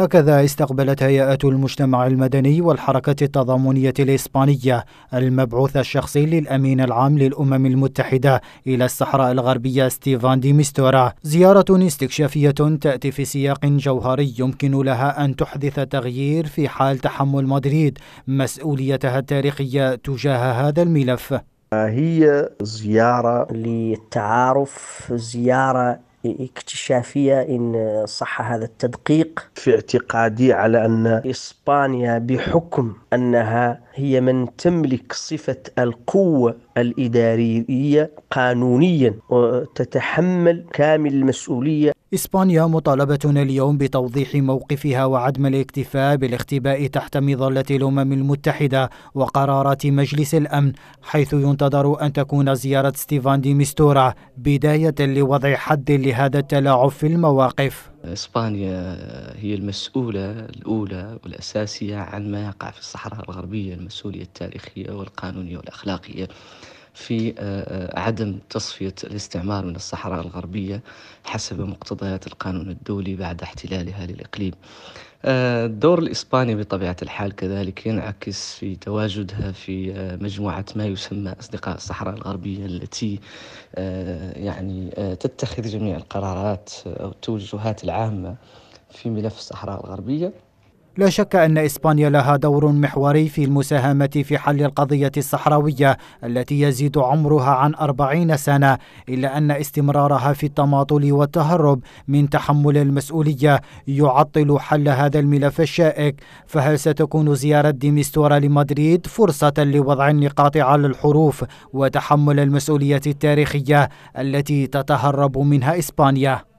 هكذا استقبلت هيئة المجتمع المدني والحركة التضامنية الإسبانية المبعوث الشخصي للأمين العام للأمم المتحدة إلى الصحراء الغربية ستيفان دي ميستورا زيارة استكشافية تأتي في سياق جوهري يمكن لها أن تحدث تغيير في حال تحمل مدريد مسؤوليتها التاريخية تجاه هذا الملف هي زيارة للتعارف زيارة اكتشافية إن صح هذا التدقيق في اعتقادي على أن إسبانيا بحكم أنها هي من تملك صفة القوة الإدارية قانونيا وتتحمل كامل المسؤولية إسبانيا مطالبة اليوم بتوضيح موقفها وعدم الاكتفاء بالاختباء تحت مظلة الأمم المتحدة وقرارات مجلس الأمن حيث ينتظر أن تكون زيارة ستيفان دي ميستورا بداية لوضع حد لهذا التلاعب في المواقف إسبانيا هي المسؤولة الأولى والأساسية عن ما يقع في الصحراء الغربية المسؤولية التاريخية والقانونية والأخلاقية في آه، آه، عدم تصفية الاستعمار من الصحراء الغربية حسب مقتضيات القانون الدولي بعد احتلالها للإقليم آه، الدور الإسباني بطبيعة الحال كذلك ينعكس في تواجدها في مجموعة ما يسمى أصدقاء الصحراء الغربية التي يعني تتخذ جميع القرارات أو التوجهات العامة في ملف الصحراء الغربية لا شك أن إسبانيا لها دور محوري في المساهمة في حل القضية الصحراوية التي يزيد عمرها عن أربعين سنة إلا أن استمرارها في التماطل والتهرب من تحمل المسؤولية يعطل حل هذا الملف الشائك فهل ستكون زيارة ديمستورا لمدريد فرصة لوضع النقاط على الحروف وتحمل المسؤولية التاريخية التي تتهرب منها إسبانيا